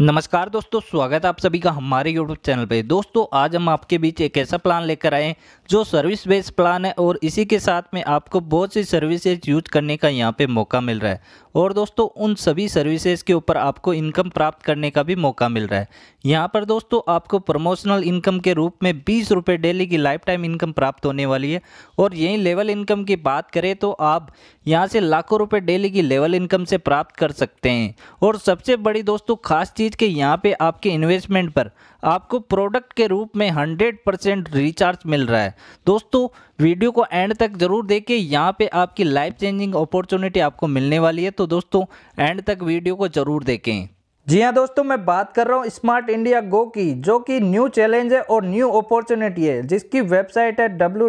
नमस्कार दोस्तों स्वागत है आप सभी का हमारे यूट्यूब चैनल पे दोस्तों आज हम आपके बीच एक ऐसा प्लान लेकर आए जो सर्विस बेस्ड प्लान है और इसी के साथ में आपको बहुत सी सर्विसेज यूज करने का यहाँ पे मौका मिल रहा है और दोस्तों उन सभी सर्विसेज के ऊपर आपको इनकम प्राप्त करने का भी मौका मिल रहा है यहाँ पर दोस्तों आपको प्रमोशनल इनकम के रूप में बीस रुपये डेली की लाइफ टाइम इनकम प्राप्त होने वाली है और यहीं लेवल इनकम की बात करें तो आप यहाँ से लाखों रुपये डेली की लेवल इनकम से प्राप्त कर सकते हैं और सबसे बड़ी दोस्तों खास चीज़ के यहाँ पर आपके इन्वेस्टमेंट पर आपको प्रोडक्ट के रूप में 100 परसेंट रिचार्ज मिल रहा है दोस्तों वीडियो को एंड तक जरूर देखिए यहाँ पे आपकी लाइफ चेंजिंग अपॉर्चुनिटी आपको मिलने वाली है तो दोस्तों एंड तक वीडियो को जरूर देखें जी हाँ दोस्तों मैं बात कर रहा हूँ स्मार्ट इंडिया गो की जो कि न्यू चैलेंज है और न्यू अपॉर्चुनिटी है जिसकी वेबसाइट है डब्ल्यू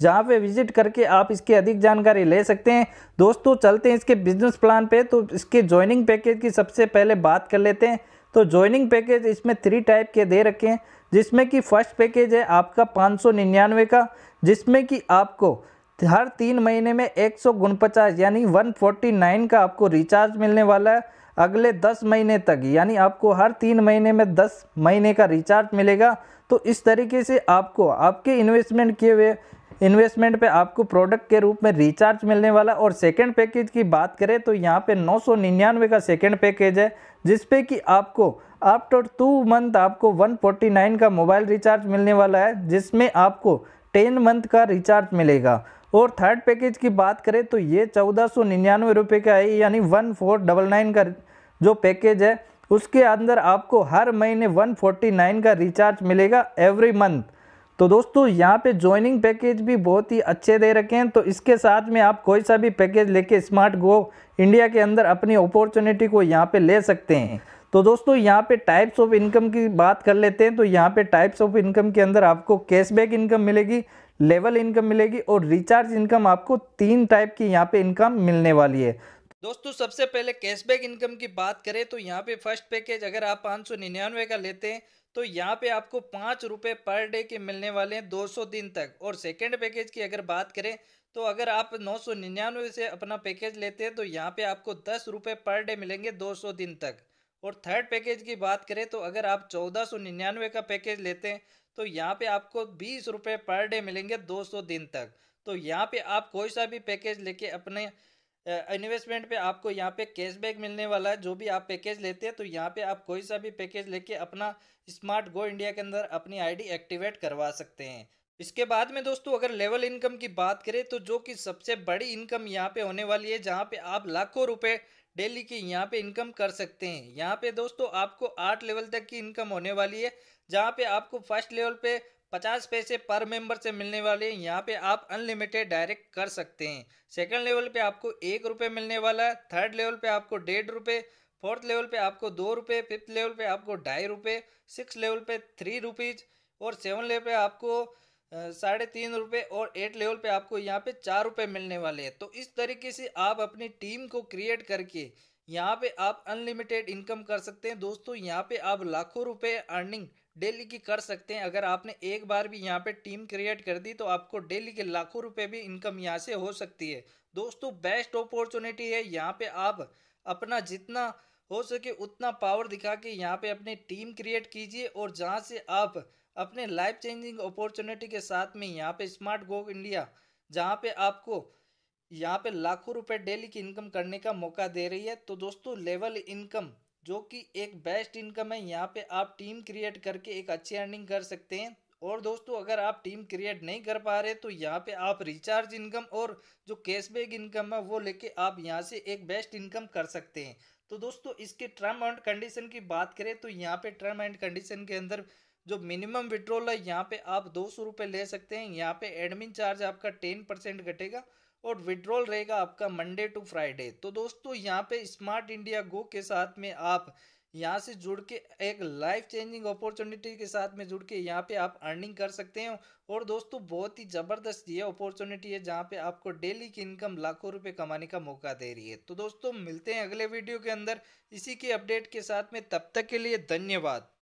जहाँ पे विजिट करके आप इसकी अधिक जानकारी ले सकते हैं दोस्तों चलते हैं इसके बिजनेस प्लान पे तो इसके ज्वाइनिंग पैकेज की सबसे पहले बात कर लेते हैं तो ज्वाइनिंग पैकेज इसमें थ्री टाइप के दे रखे हैं जिसमें कि फर्स्ट पैकेज है आपका पाँच का जिसमें कि आपको हर तीन महीने में एक सौ यानी वन का आपको रिचार्ज मिलने वाला है अगले दस महीने तक यानी आपको हर तीन महीने में दस महीने का रिचार्ज मिलेगा तो इस तरीके से आपको आपके इन्वेस्टमेंट किए हुए इन्वेस्टमेंट पे आपको प्रोडक्ट के रूप में रिचार्ज मिलने वाला और सेकेंड पैकेज की बात करें तो यहाँ पे नौ सौ निन्यानवे का सेकेंड पैकेज है जिसपे कि आपको आफ्टर टू मंथ आपको 149 का मोबाइल रिचार्ज मिलने वाला है जिसमें आपको 10 मंथ का रिचार्ज मिलेगा और थर्ड पैकेज की बात करें तो ये चौदह सौ निन्यानवे रुपये का है यानी वन फोर डबल नाइन का जो पैकेज है उसके अंदर आपको हर महीने 149 का रिचार्ज मिलेगा एवरी मंथ तो दोस्तों यहाँ पे ज्वाइनिंग पैकेज भी बहुत ही अच्छे दे रखे हैं तो इसके साथ में आप कोई सा भी पैकेज लेके स्मार्ट गो इंडिया के अंदर अपनी अपॉर्चुनिटी को यहाँ पे ले सकते हैं तो दोस्तों यहाँ पे टाइप्स ऑफ इनकम की बात कर लेते हैं तो यहाँ पे टाइप्स ऑफ इनकम के अंदर आपको कैशबैक इनकम मिलेगी लेवल इनकम मिलेगी और रिचार्ज इनकम आपको तीन टाइप की यहाँ पे इनकम मिलने वाली है दोस्तों सबसे पहले कैशबैक इनकम की बात करें तो यहाँ पे फर्स्ट पैकेज अगर आप पाँच का लेते हैं तो यहाँ पे आपको पाँच रुपये पर डे के मिलने वाले हैं 200 दिन तक और सेकेंड पैकेज की अगर बात करें तो अगर आप नौ सौ निन्यानवे से अपना पैकेज लेते हैं तो यहाँ पे आपको दस रुपये पर डे मिलेंगे 200 दिन तक और थर्ड पैकेज की बात करें तो अगर आप चौदह सौ निन्यानवे का पैकेज लेते हैं तो यहाँ पे आपको बीस रुपये पर डे मिलेंगे सौ दिन तक तो यहाँ पर आप कोई सा भी पैकेज लेके अपने इन्वेस्टमेंट पे आपको यहाँ पे कैशबैक मिलने वाला है जो भी आप पैकेज लेते हैं तो यहाँ पे आप कोई सा भी पैकेज लेके अपना स्मार्ट गो इंडिया के अंदर अपनी आईडी एक्टिवेट करवा सकते हैं इसके बाद में दोस्तों अगर लेवल इनकम की बात करें तो जो कि सबसे बड़ी इनकम यहाँ पे होने वाली है जहाँ पे आप लाखों रुपये डेली की यहाँ पे इनकम कर सकते हैं यहाँ पे दोस्तों आपको आठ लेवल तक की इनकम होने वाली है जहाँ पे आपको फर्स्ट लेवल पे पचास पैसे पर मेंबर से मिलने वाले यहाँ पे आप अनलिमिटेड डायरेक्ट कर सकते हैं सेकंड लेवल पे आपको एक रुपये मिलने वाला है थर्ड लेवल पे आपको डेढ़ रुपये फोर्थ लेवल पे आपको दो रुपये फिफ्थ लेवल पे आपको ढाई रुपये सिक्स लेवल पे थ्री रुपीज़ और सेवन लेवल पे आपको साढ़े तीन रुपये और एट लेवल पे आपको यहाँ पे चार रुपये मिलने वाले हैं तो इस तरीके से आप अपनी टीम को क्रिएट करके यहाँ पे आप अनलिमिटेड इनकम कर सकते हैं दोस्तों यहाँ पे आप लाखों रुपए अर्निंग डेली की कर सकते हैं अगर आपने एक बार भी यहाँ पे टीम क्रिएट कर दी तो आपको डेली के लाखों रुपए भी इनकम यहाँ से हो सकती है दोस्तों बेस्ट अपॉर्चुनिटी है यहाँ पे आप अपना जितना हो सके उतना पावर दिखा के यहाँ पे अपनी टीम क्रिएट कीजिए और जहाँ से आप अपने लाइफ चेंजिंग अपॉर्चुनिटी के साथ में यहाँ पे स्मार्ट गो इंडिया जहाँ पे आपको यहाँ पे लाखों रुपए डेली की इनकम करने का मौका दे रही है तो दोस्तों लेवल इनकम जो कि एक बेस्ट इनकम है यहाँ पे आप टीम क्रिएट करके एक अच्छी अर्निंग कर सकते हैं और दोस्तों अगर आप टीम क्रिएट नहीं कर पा रहे तो यहाँ पे आप रिचार्ज इनकम और जो कैशबैक इनकम है वो लेके आप यहाँ से एक बेस्ट इनकम कर सकते हैं तो दोस्तों इसके टर्म एंड कंडीशन की बात करें तो यहाँ पे टर्म एंड कंडीशन के अंदर जो मिनिमम विड्रोल है यहाँ पे आप दो सौ रुपये ले सकते हैं यहाँ पे एडमिन चार्ज आपका टेन परसेंट घटेगा और विड्रॉल रहेगा आपका मंडे टू फ्राइडे तो दोस्तों यहाँ पे स्मार्ट इंडिया गो के साथ में आप यहाँ से जुड़ के एक लाइफ चेंजिंग अपॉर्चुनिटी के साथ में जुड़ के यहाँ पे आप अर्निंग कर सकते हो और दोस्तों बहुत ही ज़बरदस्त ये अपॉर्चुनिटी है जहाँ पे आपको डेली की इनकम लाखों रुपए कमाने का मौका दे रही है तो दोस्तों मिलते हैं अगले वीडियो के अंदर इसी के अपडेट के साथ में तब तक के लिए धन्यवाद